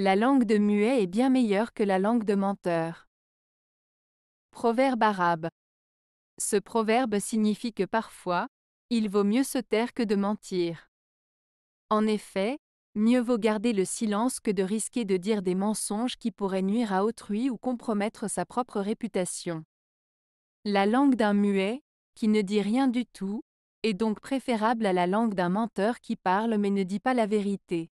La langue de muet est bien meilleure que la langue de menteur. Proverbe arabe. Ce proverbe signifie que parfois, il vaut mieux se taire que de mentir. En effet, mieux vaut garder le silence que de risquer de dire des mensonges qui pourraient nuire à autrui ou compromettre sa propre réputation. La langue d'un muet, qui ne dit rien du tout, est donc préférable à la langue d'un menteur qui parle mais ne dit pas la vérité.